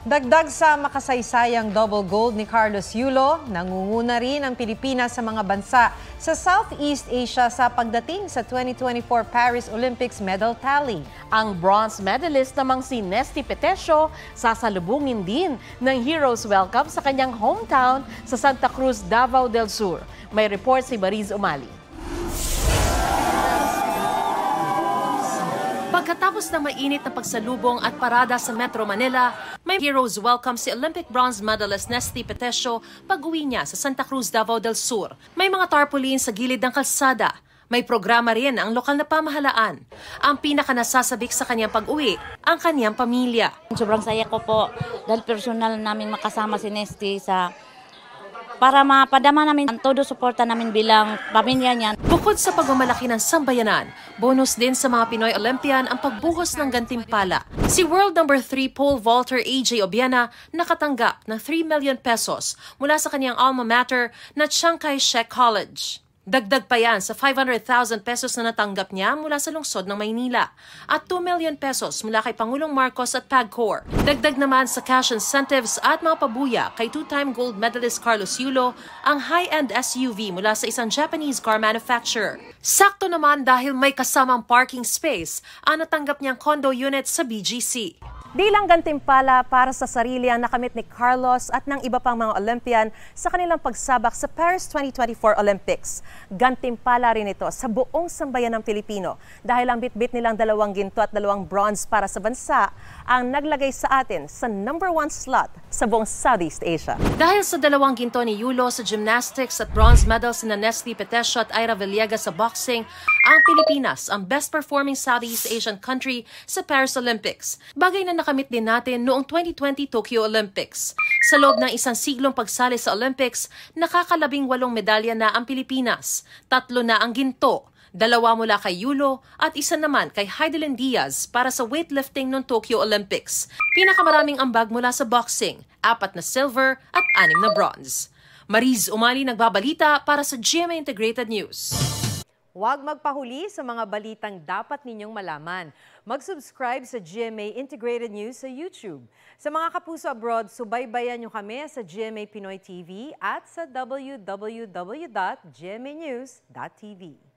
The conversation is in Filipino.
Dagdag sa makasaysayang double gold ni Carlos Yulo, nangunguna rin ang Pilipinas sa mga bansa sa Southeast Asia sa pagdating sa 2024 Paris Olympics medal tally. Ang bronze medalist namang si Nesty Petesio sasalubungin din ng Heroes Welcome sa kanyang hometown sa Santa Cruz, Davao del Sur. May report si Mariz Umali. Pagkatapos ng mainit na pagsalubong at parada sa Metro Manila, may heroes welcome si Olympic bronze medalist Nesty Petesio pag-uwi niya sa Santa Cruz, Davao del Sur. May mga tarpaulin sa gilid ng kalsada. May programa rin ang lokal na pamahalaan. Ang pinakanasasabik sa kanyang pag-uwi, ang kanyang pamilya. Sobrang saya ko po dahil personal namin makasama si Nesty sa para mapadama namin ang todo suporta namin bilang pamilya niyan. Bukod sa pagmamalaki ng sambayanan, bonus din sa mga Pinoy Olympian ang pagbuhos ng gantimpala. Si world number 3 pole vaulter AJ Obiana nakatanggap ng 3 million pesos mula sa kanyang alma mater na Chiang Kai-shek College. Dagdag pa yan sa 500,000 pesos na natanggap niya mula sa lungsod ng Maynila at 2 million pesos mula kay Pangulong Marcos at PAGCOR. Dagdag naman sa cash incentives at mga pabuya kay two-time gold medalist Carlos Yulo ang high-end SUV mula sa isang Japanese car manufacturer. Sakto naman dahil may kasamang parking space ang natanggap niyang condo unit sa BGC. Di lang gantimpala para sa sarili ang nakamit ni Carlos at ng iba pang mga Olympian sa kanilang pagsabak sa Paris 2024 Olympics. Gantimpala rin ito sa buong sambayan ng Pilipino dahil ang bitbit nilang dalawang ginto at dalawang bronze para sa bansa ang naglagay sa atin sa number one slot sa buong Southeast Asia. Dahil sa dalawang ginto ni Yulo sa gymnastics at bronze medals na Nestle Petesio at Ira Villegas sa boxing, ang Pilipinas ang best performing Southeast Asian country sa Paris Olympics, bagay na nakamit din natin noong 2020 Tokyo Olympics. Sa loob ng isang siglong pagsali sa Olympics, nakakalabing walong medalya na ang Pilipinas, tatlo na ang ginto, dalawa mula kay Yulo at isa naman kay Heidelin Diaz para sa weightlifting ng Tokyo Olympics. Pinakamaraming ambag mula sa boxing, apat na silver at anim na bronze. Mariz Umali nagbabalita para sa GMA Integrated News. Huwag magpahuli sa mga balitang dapat ninyong malaman. Mag-subscribe sa GMA Integrated News sa YouTube. Sa mga kapuso abroad, subaybayan nyo kami sa GMA Pinoy TV at sa www.gmanews.tv.